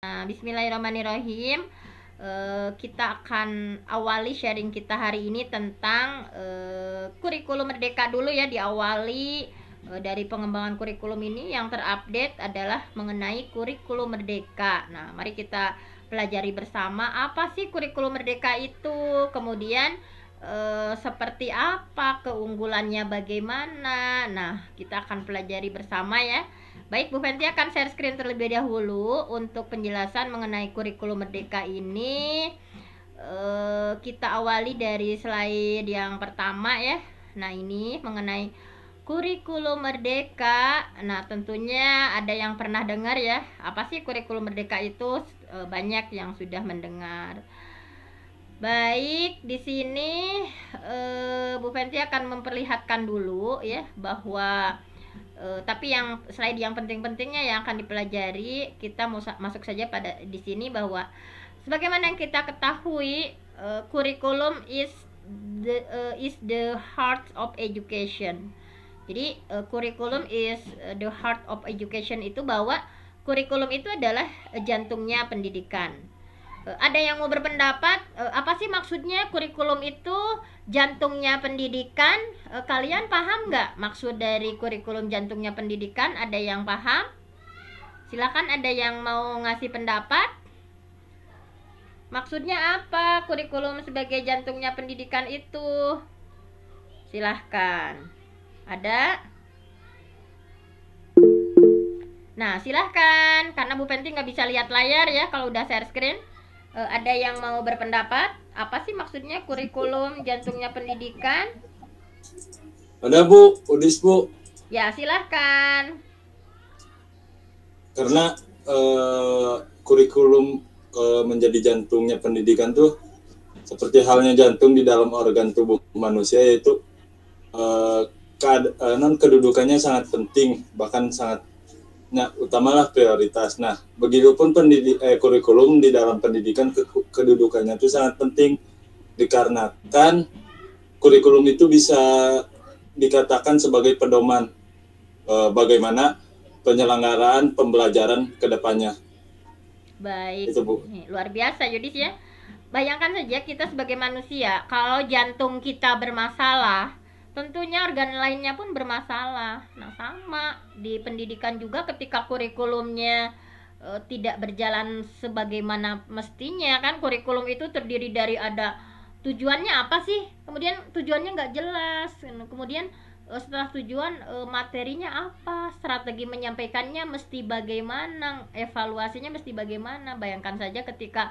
Nah, bismillahirrahmanirrahim. Uh, kita akan awali sharing kita hari ini tentang uh, kurikulum merdeka dulu ya diawali uh, dari pengembangan kurikulum ini yang terupdate adalah mengenai kurikulum merdeka. Nah, mari kita pelajari bersama apa sih kurikulum merdeka itu. Kemudian seperti apa keunggulannya bagaimana. Nah, kita akan pelajari bersama ya Baik, Bu Fenty akan share screen terlebih dahulu untuk penjelasan mengenai kurikulum Merdeka ini. Eh, kita awali dari slide yang pertama ya. Nah, ini mengenai kurikulum Merdeka. Nah, tentunya ada yang pernah dengar ya. Apa sih kurikulum Merdeka itu? Eh, banyak yang sudah mendengar. Baik, di sini eh, Bu Fenty akan memperlihatkan dulu ya bahwa Uh, tapi yang selain yang penting-pentingnya yang akan dipelajari, kita masuk saja pada di sini bahwa sebagaimana yang kita ketahui, uh, kurikulum is the uh, is the heart of education. Jadi uh, kurikulum is the heart of education itu bahwa kurikulum itu adalah jantungnya pendidikan. Eh, ada yang mau berpendapat eh, apa sih maksudnya kurikulum itu jantungnya pendidikan eh, kalian paham nggak maksud dari kurikulum jantungnya pendidikan ada yang paham silakan ada yang mau ngasih pendapat maksudnya apa kurikulum sebagai jantungnya pendidikan itu silahkan ada nah silahkan karena Bu Penti nggak bisa lihat layar ya kalau udah share screen e, ada yang mau berpendapat? Apa sih maksudnya kurikulum jantungnya pendidikan? Ada Bu, Udis Bu. Ya silahkan. Karena e, kurikulum e, menjadi jantungnya pendidikan tuh seperti halnya jantung di dalam organ tubuh manusia yaitu e, kad, e, non kedudukannya sangat penting bahkan sangat Nah, utamalah prioritas. Nah, begitupun pendidik, eh, kurikulum di dalam pendidikan ke, kedudukannya itu sangat penting dikarenakan kurikulum itu bisa dikatakan sebagai pedoman eh, bagaimana penyelenggaraan pembelajaran ke depannya. Baik. Itu, Bu. Luar biasa Yudis ya. Bayangkan saja kita sebagai manusia, kalau jantung kita bermasalah, tentunya organ lainnya pun bermasalah. Nah, sama di pendidikan juga ketika kurikulumnya e, tidak berjalan sebagaimana mestinya kan kurikulum itu terdiri dari ada tujuannya apa sih? Kemudian tujuannya nggak jelas. Kemudian e, setelah tujuan e, materinya apa? Strategi menyampaikannya mesti bagaimana? Evaluasinya mesti bagaimana? Bayangkan saja ketika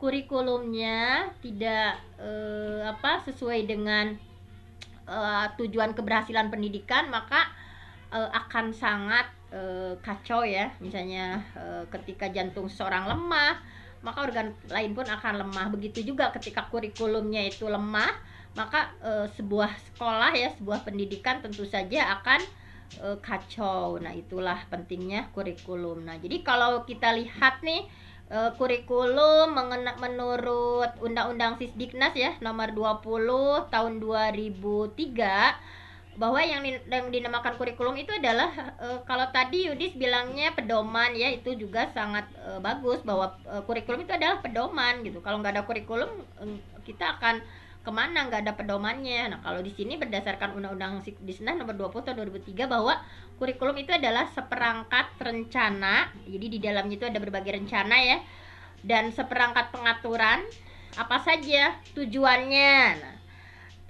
kurikulumnya tidak e, apa sesuai dengan uh, tujuan keberhasilan pendidikan maka uh, akan sangat uh, kacau ya misalnya uh, ketika jantung seorang lemah maka organ lain pun akan lemah begitu juga ketika kurikulumnya itu lemah maka uh, sebuah sekolah ya sebuah pendidikan tentu saja akan uh, kacau nah itulah pentingnya kurikulum nah jadi kalau kita lihat nih uh, kurikulum mengena, menurut Undang-Undang Sisdiknas ya nomor 20 tahun 2003 bahwa yang, bahwa yang dinamakan kurikulum itu adalah e, kalau tadi Yudis bilangnya pedoman ya itu juga sangat e, bagus bahwa e, kurikulum itu adalah pedoman gitu. Kalau nggak ada kurikulum kita akan kemana nggak ada pedomannya nah kalau di sini berdasarkan undang-undang di sana nomor 20 tahun 2003 bahwa kurikulum itu adalah seperangkat rencana jadi di dalamnya itu ada berbagai rencana ya dan seperangkat pengaturan apa saja tujuannya nah,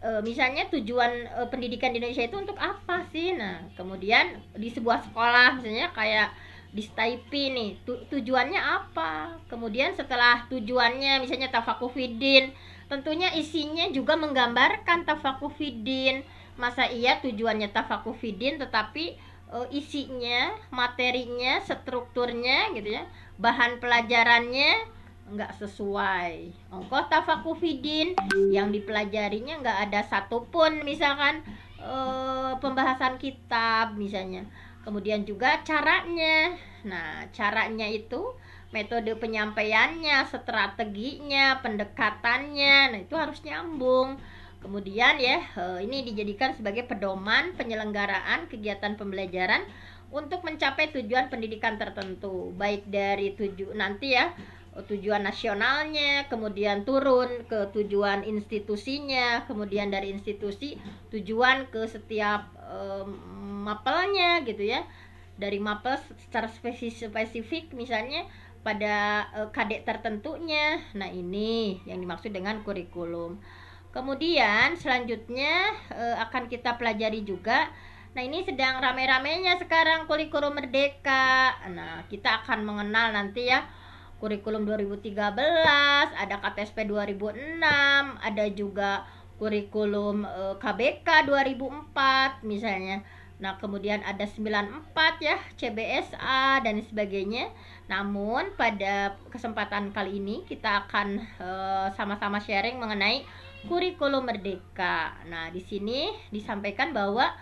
e, misalnya tujuan e, pendidikan di Indonesia itu untuk apa sih nah kemudian di sebuah sekolah misalnya kayak di Stipe nih tu, tujuannya apa kemudian setelah tujuannya misalnya tafakuh fidin Tentunya isinya juga menggambarkan tafakufidin. Masa iya tujuannya tafakufidin tetapi e, isinya, materinya, strukturnya gitu ya, bahan pelajarannya nggak sesuai. ongkos tafakufidin yang dipelajarinya nggak ada satupun misalkan e, pembahasan kitab misalnya. Kemudian juga caranya. Nah, caranya itu metode penyampaiannya, strateginya, pendekatannya. Nah, itu harus nyambung. Kemudian ya, eh, ini dijadikan sebagai pedoman penyelenggaraan kegiatan pembelajaran untuk mencapai tujuan pendidikan tertentu, baik dari tujuh nanti ya tujuan nasionalnya, kemudian turun ke tujuan institusinya, kemudian dari institusi tujuan ke setiap um, mapelnya gitu ya. Dari mapel secara spesifik, spesifik misalnya pada uh, kadek tertentunya. Nah, ini yang dimaksud dengan kurikulum. Kemudian selanjutnya uh, akan kita pelajari juga Nah, ini sedang rame-ramenya sekarang kurikulum merdeka. Nah, kita akan mengenal nanti ya kurikulum 2013, ada KTSP 2006, ada juga kurikulum KBK e, 2004 misalnya. Nah, kemudian ada 94 ya, CBSA dan sebagainya. Namun pada kesempatan kali ini kita akan eh, sama-sama uh, sharing mengenai kurikulum merdeka. Nah, di sini disampaikan bahwa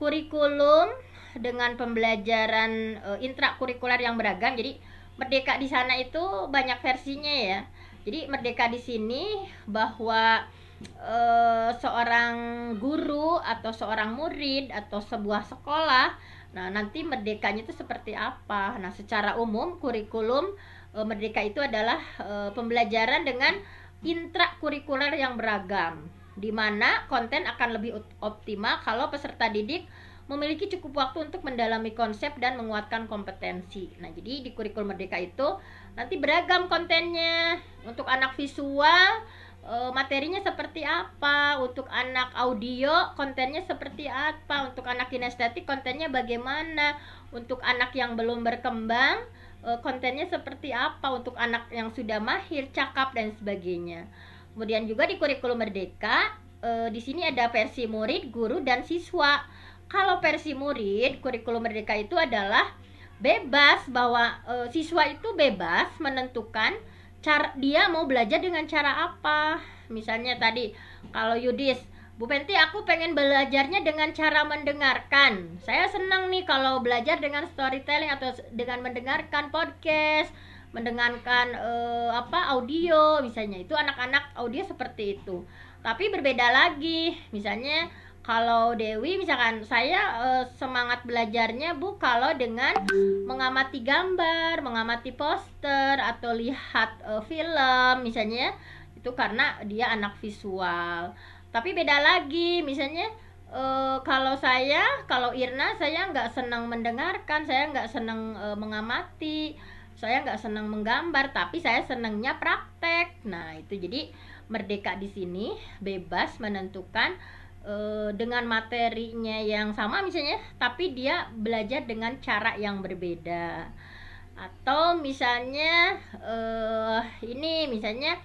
kurikulum dengan pembelajaran uh, intrakurikuler yang beragam. Jadi, merdeka di sana itu banyak versinya ya. Jadi, merdeka di sini bahwa Eh, seorang guru atau seorang murid atau sebuah sekolah nah nanti merdekanya itu seperti apa nah secara umum kurikulum e, merdeka itu adalah e, pembelajaran dengan intrakurikuler yang beragam di mana konten akan lebih optimal kalau peserta didik memiliki cukup waktu untuk mendalami konsep dan menguatkan kompetensi. Nah, jadi di kurikulum merdeka itu nanti beragam kontennya untuk anak visual uh, materinya seperti apa untuk anak audio kontennya seperti apa untuk anak kinestetik kontennya bagaimana untuk anak yang belum berkembang uh, kontennya seperti apa untuk anak yang sudah mahir cakap dan sebagainya kemudian juga di kurikulum merdeka uh, di sini ada versi murid guru dan siswa kalau versi murid kurikulum merdeka itu adalah bebas bahwa e, siswa itu bebas menentukan cara dia mau belajar dengan cara apa misalnya tadi kalau Yudis Bu Penti aku pengen belajarnya dengan cara mendengarkan saya senang nih kalau belajar dengan storytelling atau dengan mendengarkan podcast mendengarkan eh, apa audio misalnya itu anak-anak audio seperti itu tapi berbeda lagi misalnya kalau Dewi misalkan saya e, semangat belajarnya Bu kalau dengan mengamati gambar, mengamati poster atau lihat e, film misalnya itu karena dia anak visual. Tapi beda lagi misalnya e, kalau saya, kalau Irna saya nggak senang mendengarkan, saya nggak senang e, mengamati, saya nggak senang menggambar, tapi saya senangnya praktek. Nah itu jadi merdeka di sini, bebas menentukan uh, dengan materinya yang sama misalnya tapi dia belajar dengan cara yang berbeda atau misalnya uh, ini misalnya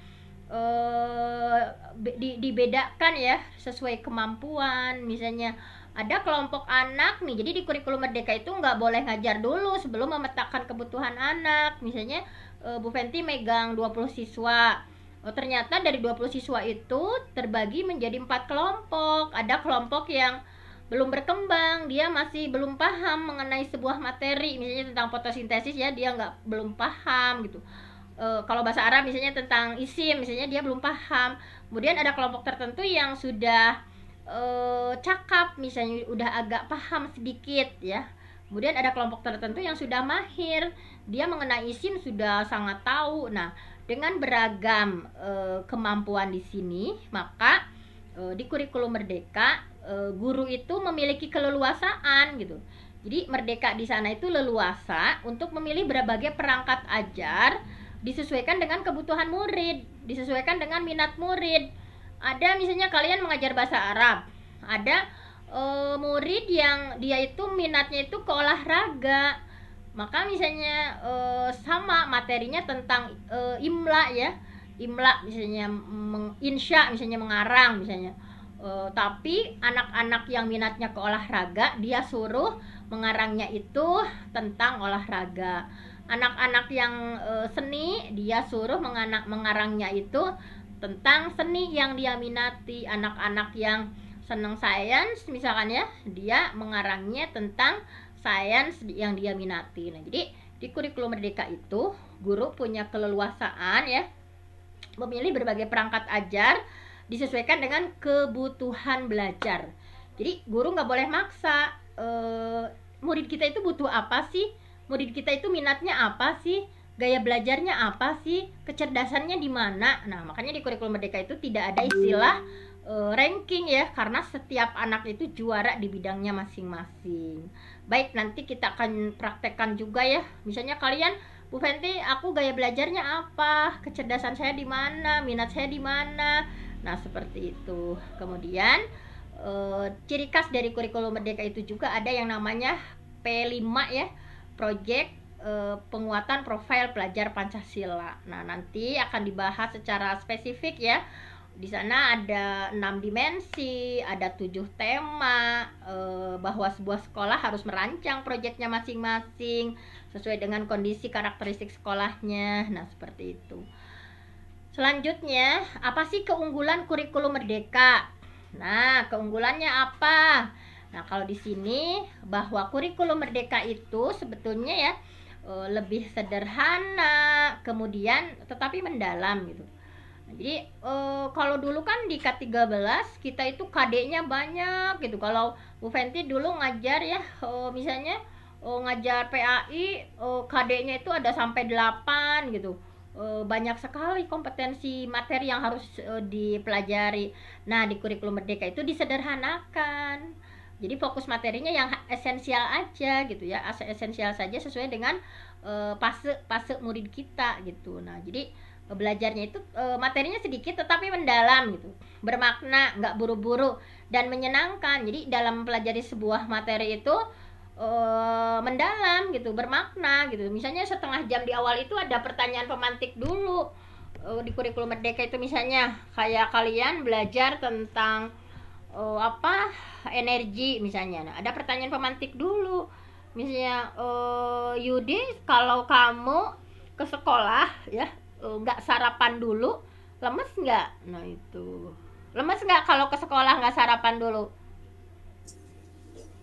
uh, di, dibedakan ya sesuai kemampuan misalnya ada kelompok anak nih jadi di kurikulum merdeka itu nggak boleh ngajar dulu sebelum memetakan kebutuhan anak misalnya Bu Fenty megang 20 siswa Oh, ternyata dari 20 siswa itu terbagi menjadi empat kelompok. Ada kelompok yang belum berkembang, dia masih belum paham mengenai sebuah materi, misalnya tentang fotosintesis ya, dia nggak belum paham gitu. E, kalau bahasa Arab misalnya tentang isim, misalnya dia belum paham. Kemudian ada kelompok tertentu yang sudah e, cakap, misalnya udah agak paham sedikit ya. Kemudian ada kelompok tertentu yang sudah mahir, dia mengenai isim sudah sangat tahu. Nah, dengan beragam e, kemampuan di sini, maka e, di kurikulum merdeka e, guru itu memiliki keleluasaan gitu. Jadi merdeka di sana itu leluasa untuk memilih berbagai perangkat ajar disesuaikan dengan kebutuhan murid, disesuaikan dengan minat murid. Ada misalnya kalian mengajar bahasa Arab, ada e, murid yang dia itu minatnya itu ke olahraga maka misalnya uh, sama materinya tentang uh, imla ya imla misalnya meng, insya misalnya mengarang misalnya uh, tapi anak-anak yang minatnya ke olahraga dia suruh mengarangnya itu tentang olahraga anak-anak yang uh, seni dia suruh menganak mengarangnya itu tentang seni yang dia minati anak-anak yang senang sains misalkan ya dia mengarangnya tentang sains yang dia minati. Nah, jadi di kurikulum merdeka itu guru punya keleluasaan ya memilih berbagai perangkat ajar disesuaikan dengan kebutuhan belajar. Jadi guru nggak boleh maksa e, murid kita itu butuh apa sih, murid kita itu minatnya apa sih, gaya belajarnya apa sih, kecerdasannya di mana. Nah makanya di kurikulum merdeka itu tidak ada istilah uh, ranking ya karena setiap anak itu juara di bidangnya masing-masing. Baik, nanti kita akan praktekkan juga ya. Misalnya kalian Bu Fenty, aku gaya belajarnya apa? Kecerdasan saya di mana? Minat saya di mana? Nah, seperti itu. Kemudian uh, ciri khas dari kurikulum Merdeka itu juga ada yang namanya P5 ya, Project eh, penguatan profil pelajar Pancasila. Nah, nanti akan dibahas secara spesifik ya di sana ada enam dimensi, ada tujuh tema, e, bahwa sebuah sekolah harus merancang proyeknya masing-masing sesuai dengan kondisi karakteristik sekolahnya. Nah, seperti itu. Selanjutnya, apa sih keunggulan kurikulum merdeka? Nah, keunggulannya apa? Nah, kalau di sini bahwa kurikulum merdeka itu sebetulnya ya eh, lebih sederhana, kemudian tetapi mendalam gitu jadi uh, kalau dulu kan di K13 kita itu KD-nya banyak gitu. Kalau Bu Fenty dulu ngajar ya uh, misalnya uh, ngajar PAI uh, KD-nya itu ada sampai 8 gitu. Uh, banyak sekali kompetensi materi yang harus uh, dipelajari. Nah, di kurikulum Merdeka itu disederhanakan. Jadi fokus materinya yang esensial aja gitu ya. Esensial saja sesuai dengan uh, fase-fase murid kita gitu. Nah, jadi belajarnya itu e, materinya sedikit tetapi mendalam gitu bermakna nggak buru-buru dan menyenangkan jadi dalam mempelajari sebuah materi itu e, mendalam gitu bermakna gitu misalnya setengah jam di awal itu ada pertanyaan pemantik dulu e, di kurikulum merdeka itu misalnya kayak kalian belajar tentang e, apa energi misalnya nah, ada pertanyaan pemantik dulu misalnya e, Yudi kalau kamu ke sekolah ya Eh, nggak sarapan dulu lemes nggak nah itu lemes nggak kalau ke sekolah nggak sarapan dulu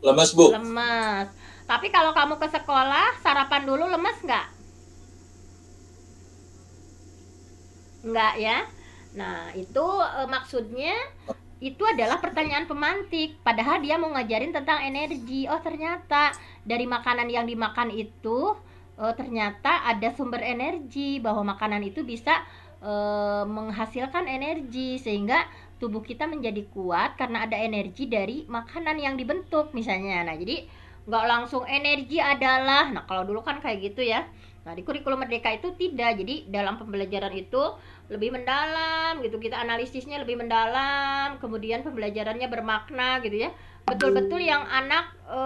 lemes bu lemes tapi kalau kamu ke sekolah sarapan dulu lemes nggak nggak ya nah itu e, maksudnya itu adalah pertanyaan pemantik padahal dia mau ngajarin tentang energi oh ternyata dari makanan yang dimakan itu uh, ternyata ada sumber energi bahwa makanan itu bisa uh, menghasilkan energi sehingga tubuh kita menjadi kuat karena ada energi dari makanan yang dibentuk misalnya nah jadi nggak langsung energi adalah nah kalau dulu kan kayak gitu ya nah di kurikulum merdeka itu tidak jadi dalam pembelajaran itu lebih mendalam gitu kita analisisnya lebih mendalam kemudian pembelajarannya bermakna gitu ya betul-betul yang anak e,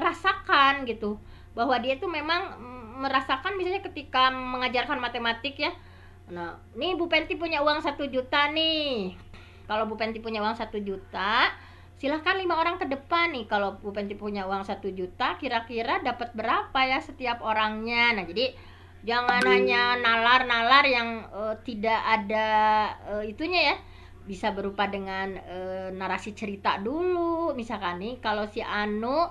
rasakan gitu bahwa dia itu memang merasakan misalnya ketika mengajarkan matematik ya nah ini Bu Penti punya uang satu juta nih kalau Bu Penti punya uang satu juta silahkan lima orang ke depan nih kalau Bu Penti punya uang satu juta kira-kira dapat berapa ya setiap orangnya nah jadi jangan hmm. hanya nalar-nalar yang uh, tidak ada uh, itunya ya bisa berupa dengan e, narasi cerita dulu misalkan nih kalau si Anu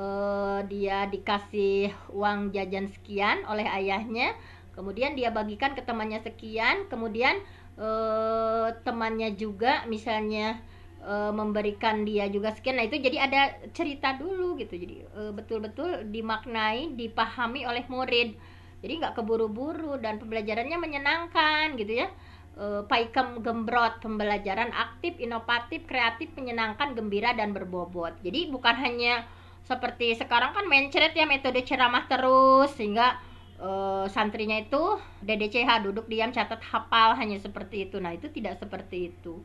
uh, dia dikasih uang jajan sekian oleh ayahnya kemudian dia bagikan ke temannya sekian kemudian uh, temannya juga misalnya uh, memberikan dia juga sekian nah itu jadi ada cerita dulu gitu jadi betul-betul dimaknai dipahami oleh murid jadi nggak keburu-buru dan pembelajarannya menyenangkan gitu ya e, Paikem Gembrot pembelajaran aktif, inovatif, kreatif, menyenangkan, gembira dan berbobot. Jadi bukan hanya seperti sekarang kan mencret ya metode ceramah terus sehingga uh, santrinya itu DDCH duduk diam catat hafal hanya seperti itu nah itu tidak seperti itu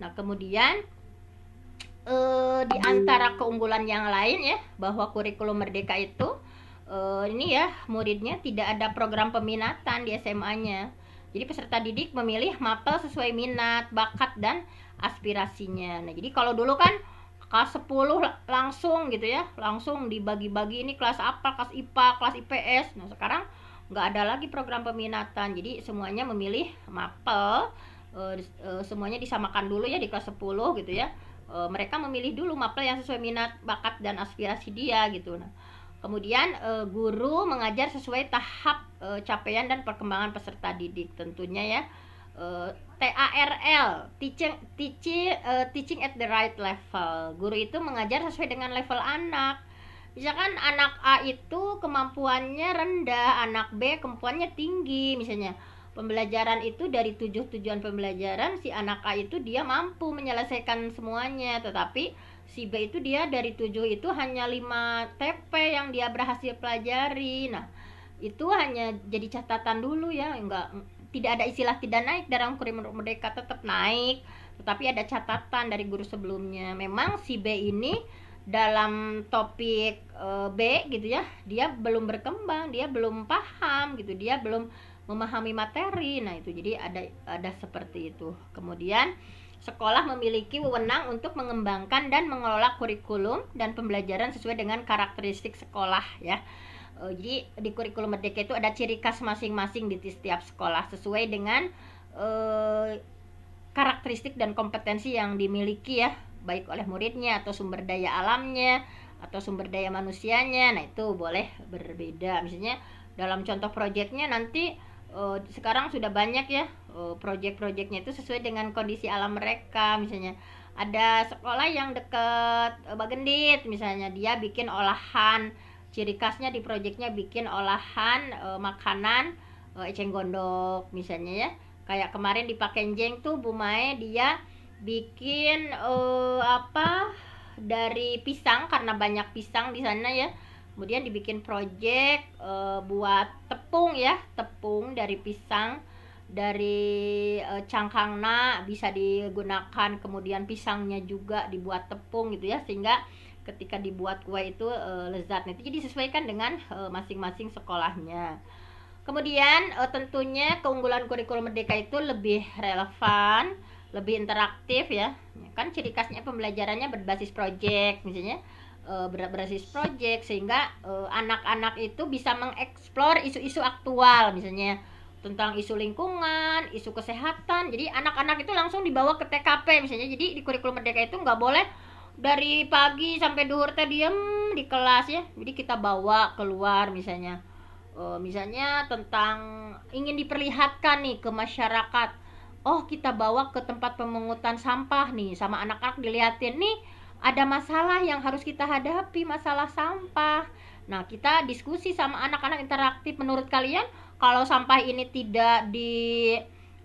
nah kemudian uh, di antara keunggulan yang lain ya bahwa kurikulum merdeka itu uh, ini ya muridnya tidak ada program peminatan di SMA-nya jadi peserta didik memilih mapel sesuai minat bakat dan aspirasinya nah jadi kalau dulu kan kelas 10 langsung gitu ya langsung dibagi-bagi ini kelas apa kelas IPA kelas IPS nah sekarang nggak ada lagi program peminatan jadi semuanya memilih mapel e, eh, eh, semuanya disamakan dulu ya di kelas 10 gitu ya e, mereka memilih dulu mapel yang sesuai minat bakat dan aspirasi dia gitu nah kemudian e, guru mengajar sesuai tahap e, capaian dan perkembangan peserta didik tentunya ya uh, eh, TARL teaching teaching uh, teaching at the right level guru itu mengajar sesuai dengan level anak misalkan anak A itu kemampuannya rendah anak B kemampuannya tinggi misalnya pembelajaran itu dari tujuh tujuan pembelajaran si anak A itu dia mampu menyelesaikan semuanya tetapi si B itu dia dari tujuh itu hanya lima TP yang dia berhasil pelajari nah itu hanya jadi catatan dulu ya enggak tidak ada istilah tidak naik dalam kurikulum merdeka tetap naik tetapi ada catatan dari guru sebelumnya memang si B ini dalam topik e, B gitu ya dia belum berkembang dia belum paham gitu dia belum memahami materi nah itu jadi ada ada seperti itu kemudian sekolah memiliki wewenang untuk mengembangkan dan mengelola kurikulum dan pembelajaran sesuai dengan karakteristik sekolah ya uh, jadi di kurikulum merdeka itu ada ciri khas masing-masing di setiap sekolah sesuai dengan uh, karakteristik dan kompetensi yang dimiliki ya baik oleh muridnya atau sumber daya alamnya atau sumber daya manusianya nah itu boleh berbeda misalnya dalam contoh proyeknya nanti uh, sekarang sudah banyak ya uh, proyek-proyeknya itu sesuai dengan kondisi alam mereka misalnya ada sekolah yang dekat uh, Bagendit misalnya dia bikin olahan ciri khasnya di proyeknya bikin olahan e, makanan e, eceng gondok misalnya ya kayak kemarin di Pakenjeng tuh Bu Mae dia bikin e, apa dari pisang karena banyak pisang di sana ya kemudian dibikin proyek e, buat tepung ya tepung dari pisang dari e, cangkangna bisa digunakan kemudian pisangnya juga dibuat tepung gitu ya sehingga ketika dibuat kue itu e, eh, lezat nanti jadi disesuaikan dengan eh, masing-masing sekolahnya kemudian e, tentunya keunggulan kurikulum merdeka itu lebih relevan lebih interaktif ya, ya kan ciri khasnya pembelajarannya berbasis proyek misalnya berbasis proyek sehingga anak-anak itu bisa mengeksplor isu-isu aktual misalnya tentang isu lingkungan, isu kesehatan. Jadi anak-anak itu langsung dibawa ke TKP misalnya. Jadi di kurikulum merdeka itu nggak boleh dari pagi sampai duhur teh diem di kelas ya jadi kita bawa keluar misalnya uh, misalnya tentang ingin diperlihatkan nih ke masyarakat oh kita bawa ke tempat pemungutan sampah nih sama anak-anak dilihatin nih ada masalah yang harus kita hadapi masalah sampah nah kita diskusi sama anak-anak interaktif menurut kalian kalau sampah ini tidak di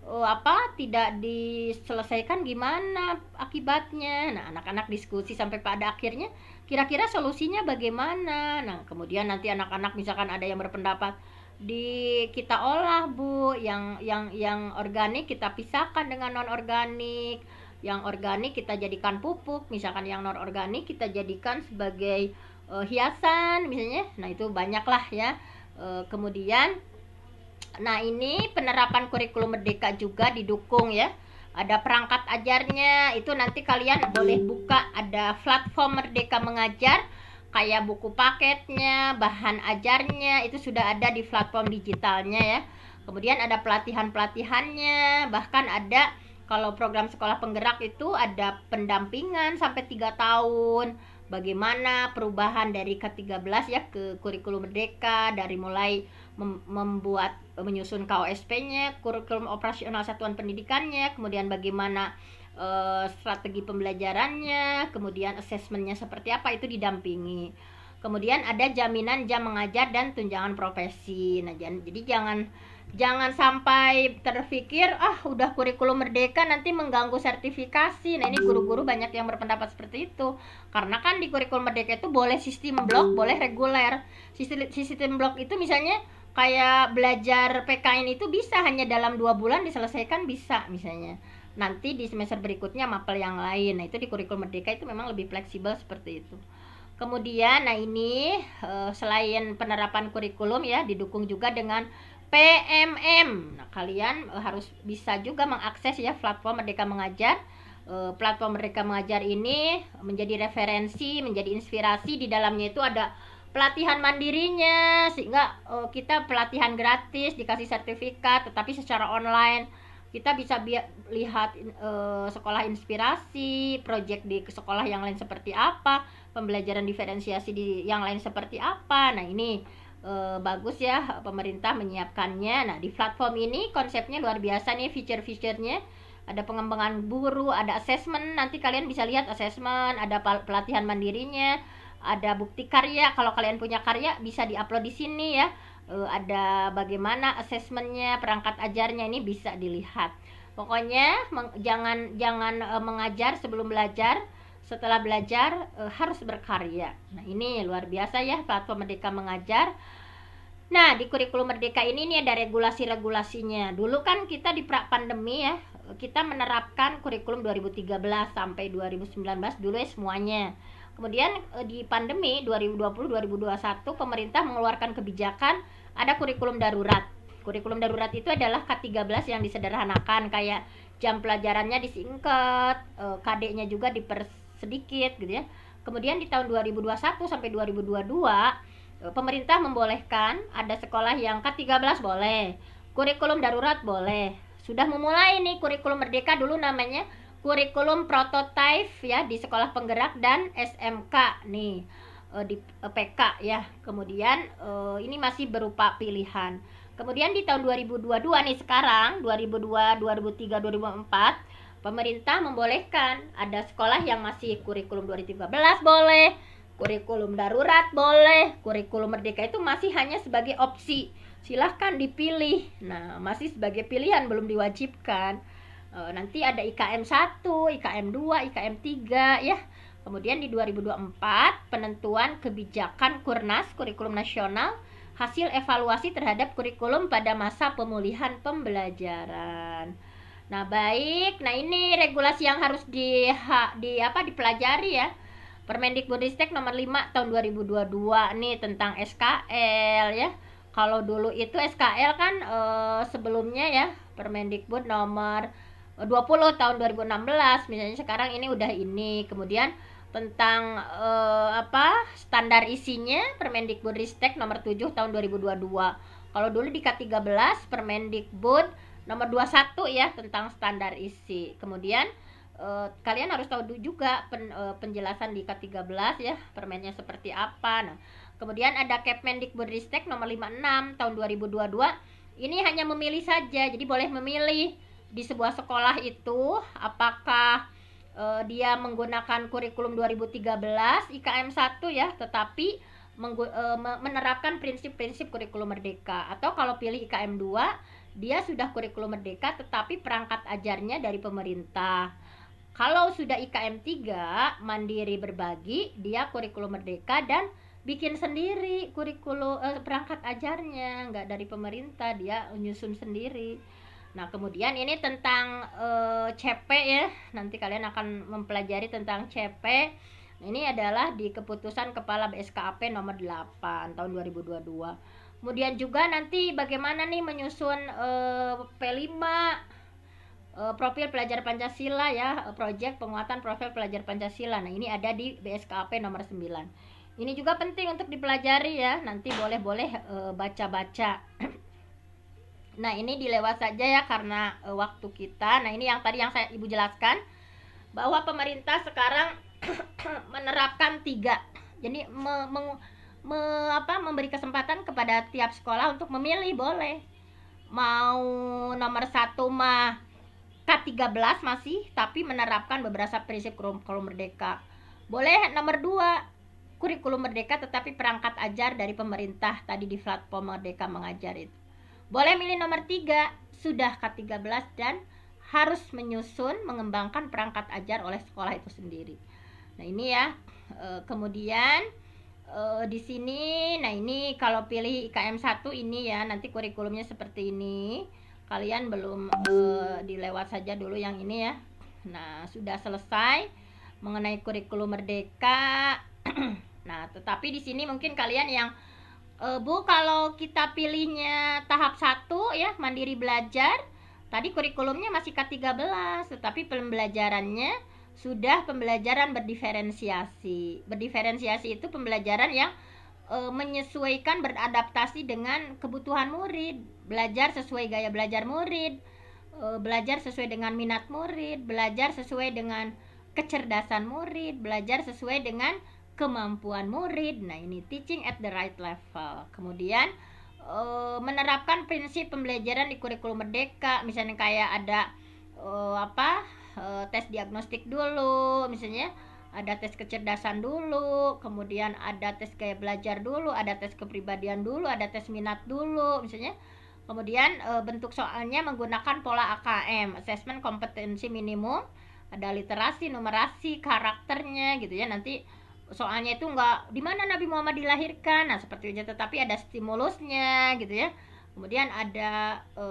uh, apa tidak diselesaikan gimana akibatnya nah anak-anak diskusi sampai pada akhirnya kira-kira solusinya bagaimana nah kemudian nanti anak-anak misalkan ada yang berpendapat di kita olah bu yang yang yang organik kita pisahkan dengan non organik yang organik kita jadikan pupuk misalkan yang non organik kita jadikan sebagai uh, hiasan misalnya nah itu banyaklah ya uh, kemudian Nah, ini penerapan kurikulum merdeka juga didukung ya. Ada perangkat ajarnya. Itu nanti kalian boleh buka ada platform Merdeka Mengajar kayak buku paketnya, bahan ajarnya itu sudah ada di platform digitalnya ya. Kemudian ada pelatihan-pelatihannya, bahkan ada kalau program sekolah penggerak itu ada pendampingan sampai 3 tahun bagaimana perubahan dari ke-13 ya ke kurikulum merdeka dari mulai mem membuat menyusun KOSP-nya, kurikulum operasional satuan pendidikannya, kemudian bagaimana uh, strategi pembelajarannya, kemudian asesmennya seperti apa itu didampingi. Kemudian ada jaminan jam mengajar dan tunjangan profesi. Nah, jadi jangan jangan sampai terpikir ah udah kurikulum merdeka nanti mengganggu sertifikasi nah ini guru-guru banyak yang berpendapat seperti itu karena kan di kurikulum merdeka itu boleh sistem blok boleh reguler sistem blok itu misalnya kayak belajar PKN itu bisa hanya dalam dua bulan diselesaikan bisa misalnya nanti di semester berikutnya mapel yang lain nah itu di kurikulum merdeka itu memang lebih fleksibel seperti itu kemudian nah ini eh, selain penerapan kurikulum ya didukung juga dengan PMM. Nah, kalian eh, harus bisa juga mengakses ya platform Merdeka Mengajar. Eh, platform Merdeka Mengajar ini menjadi referensi, menjadi inspirasi. Di dalamnya itu ada pelatihan mandirinya sehingga eh, kita pelatihan gratis dikasih sertifikat tetapi secara online kita bisa lihat sekolah inspirasi, project di sekolah yang lain seperti apa, pembelajaran diferensiasi di yang lain seperti apa. Nah, ini e, bagus ya pemerintah menyiapkannya. Nah, di platform ini konsepnya luar biasa nih feature fiturnya Ada pengembangan guru, ada assessment, nanti kalian bisa lihat assessment, ada pelatihan mandirinya, ada bukti karya. Kalau kalian punya karya bisa diupload di sini ya. E, ada bagaimana assessmentnya, perangkat ajarnya ini bisa dilihat. Pokoknya jangan jangan e, mengajar sebelum belajar setelah belajar e, harus berkarya. Nah, ini luar biasa ya platform Merdeka Mengajar. Nah, di kurikulum Merdeka ini nih ada regulasi-regulasinya. Dulu kan kita di pra pandemi ya, kita menerapkan kurikulum 2013 sampai 2019 dulu ya semuanya. Kemudian e, di pandemi 2020-2021 pemerintah mengeluarkan kebijakan ada kurikulum darurat. Kurikulum darurat itu adalah K13 yang disederhanakan kayak jam pelajarannya disingkat, eh, KD-nya juga diper sedikit gitu ya. Kemudian di tahun 2021 sampai 2022 eh, pemerintah membolehkan ada sekolah yang K13 boleh, kurikulum darurat boleh. Sudah memulai nih kurikulum merdeka dulu namanya kurikulum prototipe ya di sekolah penggerak dan SMK nih eh, di eh, PK ya. Kemudian ini masih berupa pilihan. Kemudian di tahun 2022 nih sekarang 2022 2003, 2004 pemerintah membolehkan ada sekolah yang masih kurikulum 2013 boleh kurikulum darurat boleh kurikulum merdeka itu masih hanya sebagai opsi silahkan dipilih nah masih sebagai pilihan belum diwajibkan e, nanti ada IKM 1 IKM 2 IKM 3 ya kemudian di 2024 penentuan kebijakan kurnas kurikulum nasional hasil evaluasi terhadap kurikulum pada masa pemulihan pembelajaran Nah, baik. Nah, ini regulasi yang harus di di apa dipelajari ya. Permendikbudristek nomor 5 tahun 2022 nih tentang SKL ya. Kalau dulu itu SKL kan e, sebelumnya ya Permendikbud nomor 20 tahun 2016 misalnya sekarang ini udah ini. Kemudian tentang e, apa standar isinya Permendikbudristek nomor 7 tahun 2022. Kalau dulu di K13 Permendikbud nomor 21 ya tentang standar isi. Kemudian eh, kalian harus tahu juga pen, eh, penjelasan di K13 ya, permennya seperti apa. Nah, kemudian ada Kepmendikbudristek nomor 56 tahun 2022 ini hanya memilih saja jadi boleh memilih di sebuah sekolah itu apakah eh, dia menggunakan kurikulum 2013 IKM 1 ya tetapi eh, menerapkan prinsip-prinsip kurikulum merdeka atau kalau pilih IKM 2 dia sudah kurikulum merdeka tetapi perangkat ajarnya dari pemerintah. Kalau sudah IKM 3, mandiri berbagi, dia kurikulum merdeka dan bikin sendiri kurikulum eh, perangkat ajarnya, nggak dari pemerintah, dia menyusun sendiri. Nah, kemudian ini tentang eh, CP ya. Nanti kalian akan mempelajari tentang CP. Ini adalah di keputusan Kepala BSKAP nomor 8 tahun 2022 kemudian juga nanti bagaimana nih menyusun uh, P5 uh, profil pelajar Pancasila ya eh, proyek penguatan profil pelajar Pancasila nah ini ada di BSKP nomor 9 ini juga penting untuk dipelajari ya nanti boleh-boleh eh, baca-baca nah ini dilewat saja ya karena eh, waktu kita nah ini yang tadi yang saya ibu jelaskan bahwa pemerintah sekarang menerapkan tiga jadi meng, me, apa memberi kesempatan kepada tiap sekolah untuk memilih boleh mau nomor satu mah K13 masih tapi menerapkan beberapa prinsip kurikulum merdeka boleh nomor dua kurikulum merdeka tetapi perangkat ajar dari pemerintah tadi di platform merdeka mengajar itu boleh milih nomor tiga sudah K13 dan harus menyusun mengembangkan perangkat ajar oleh sekolah itu sendiri nah ini ya e, kemudian uh, di sini nah ini kalau pilih IKM 1 ini ya nanti kurikulumnya seperti ini kalian belum uh, dilewat saja dulu yang ini ya nah sudah selesai mengenai kurikulum merdeka nah tetapi di sini mungkin kalian yang uh, Bu kalau kita pilihnya tahap 1 ya mandiri belajar tadi kurikulumnya masih K13 tetapi pembelajarannya sudah pembelajaran berdiferensiasi. Berdiferensiasi itu pembelajaran yang e, menyesuaikan beradaptasi dengan kebutuhan murid, belajar sesuai gaya belajar murid, e, belajar sesuai dengan minat murid, belajar sesuai dengan kecerdasan murid, belajar sesuai dengan kemampuan murid. Nah, ini teaching at the right level. Kemudian e, menerapkan prinsip pembelajaran di kurikulum merdeka, misalnya kayak ada e, apa? Eh, tes diagnostik dulu misalnya ada tes kecerdasan dulu, kemudian ada tes kayak belajar dulu, ada tes kepribadian dulu, ada tes minat dulu, misalnya. Kemudian eh, bentuk soalnya menggunakan pola AKM, assessment kompetensi minimum, ada literasi, numerasi, karakternya gitu ya. Nanti soalnya itu enggak di mana Nabi Muhammad dilahirkan, nah seperti itu tetapi ada stimulusnya gitu ya. Kemudian ada e,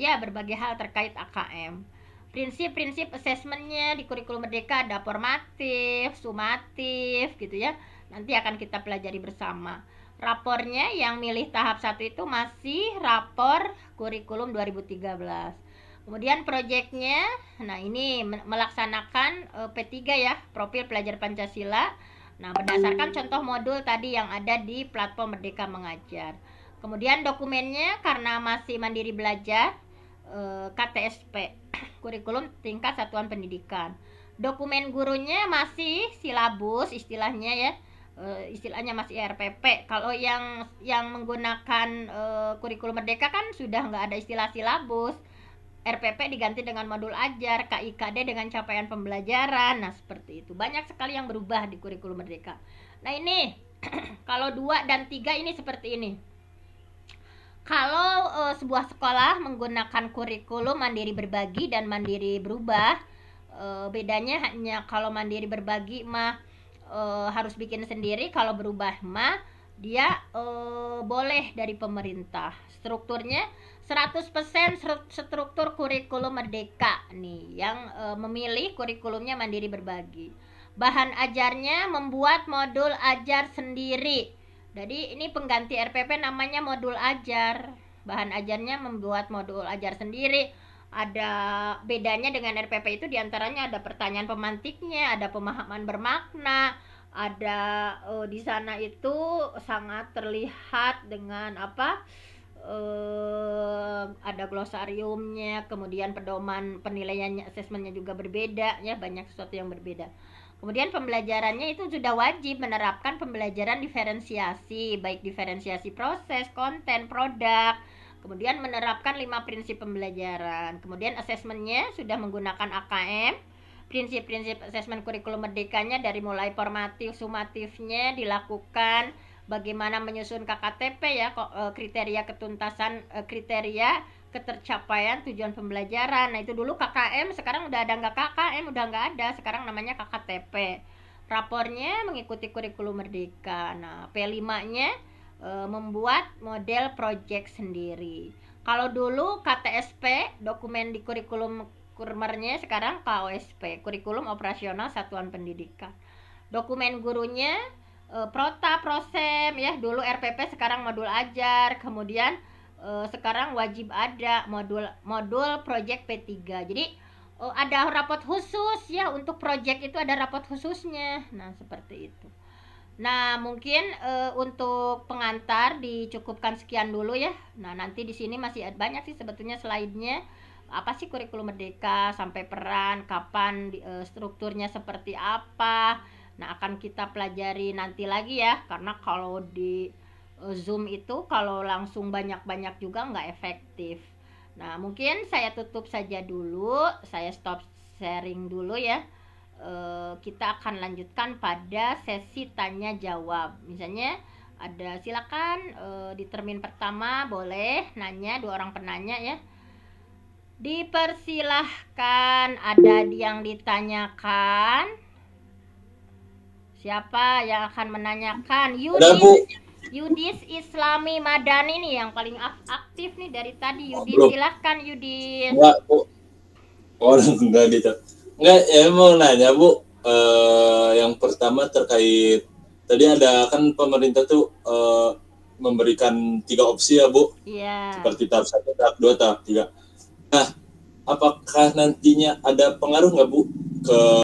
ya berbagai hal terkait AKM prinsip-prinsip asesmennya di kurikulum merdeka ada formatif, sumatif gitu ya. Nanti akan kita pelajari bersama. Rapornya yang milih tahap satu itu masih rapor kurikulum 2013. Kemudian proyeknya, nah ini melaksanakan eh, P3 ya, profil pelajar Pancasila. Nah, berdasarkan contoh modul tadi yang ada di platform Merdeka Mengajar. Kemudian dokumennya karena masih mandiri belajar, Eh, KTSP kurikulum tingkat satuan pendidikan dokumen gurunya masih silabus istilahnya ya eh, istilahnya masih RPP kalau yang yang menggunakan eh, kurikulum merdeka kan sudah nggak ada istilah silabus RPP diganti dengan modul ajar, KIKD dengan capaian pembelajaran. Nah, seperti itu. Banyak sekali yang berubah di kurikulum merdeka. Nah, ini kalau dua dan tiga ini seperti ini kalau uh, sebuah sekolah menggunakan kurikulum mandiri berbagi dan mandiri berubah uh, bedanya hanya kalau mandiri berbagi mah uh, harus bikin sendiri kalau berubah mah dia uh, boleh dari pemerintah strukturnya 100% struktur kurikulum merdeka nih yang uh, memilih kurikulumnya mandiri berbagi bahan ajarnya membuat modul ajar sendiri jadi ini pengganti RPP namanya modul ajar. Bahan ajarnya membuat modul ajar sendiri. Ada bedanya dengan RPP itu diantaranya ada pertanyaan pemantiknya, ada pemahaman bermakna, ada uh, di sana itu sangat terlihat dengan apa? Uh, ada glosariumnya, kemudian pedoman penilaiannya, asesmennya juga berbeda, ya banyak sesuatu yang berbeda. Kemudian pembelajarannya itu sudah wajib menerapkan pembelajaran diferensiasi, baik diferensiasi proses, konten, produk, kemudian menerapkan lima prinsip pembelajaran. Kemudian asesmennya sudah menggunakan AKM, prinsip-prinsip asesmen kurikulum merdekanya dari mulai formatif, sumatifnya dilakukan, bagaimana menyusun KKTP ya, eh, kriteria ketuntasan, eh, kriteria ketercapaian tujuan pembelajaran. Nah, itu dulu KKM, sekarang udah ada nggak KKM, udah nggak ada, sekarang namanya KKTP. Rapornya mengikuti kurikulum merdeka. Nah, P5-nya e, membuat model project sendiri. Kalau dulu KTSP, dokumen di kurikulum kurmernya sekarang KOSP, kurikulum operasional satuan pendidikan. Dokumen gurunya e, prota, prosem ya, dulu RPP sekarang modul ajar, kemudian uh, sekarang wajib ada modul modul project P3. Jadi uh, ada rapot khusus ya untuk project itu ada rapot khususnya. Nah, seperti itu. Nah, mungkin uh, untuk pengantar dicukupkan sekian dulu ya. Nah, nanti di sini masih banyak sih sebetulnya selainnya apa sih kurikulum merdeka sampai peran kapan strukturnya seperti apa nah akan kita pelajari nanti lagi ya karena kalau di Eh, Zoom itu kalau langsung banyak-banyak juga nggak efektif. Nah, mungkin saya tutup saja dulu, saya stop sharing dulu ya. E, kita akan lanjutkan pada sesi tanya jawab. Misalnya ada silakan e, di termin pertama boleh nanya dua orang penanya ya. Dipersilahkan ada yang ditanyakan. Siapa yang akan menanyakan? Yudi. Yudis Islami Madani nih yang paling aktif nih dari tadi. Yudis oh, silahkan Yudis. Enggak, Bu. Oh, enggak gitu. Enggak, ya mau nanya, Bu. Uh, yang pertama terkait tadi ada kan pemerintah tuh uh, memberikan tiga opsi ya bu, yeah. seperti tahap satu, tahap dua, tahap tiga. Nah, apakah nantinya ada pengaruh nggak bu ke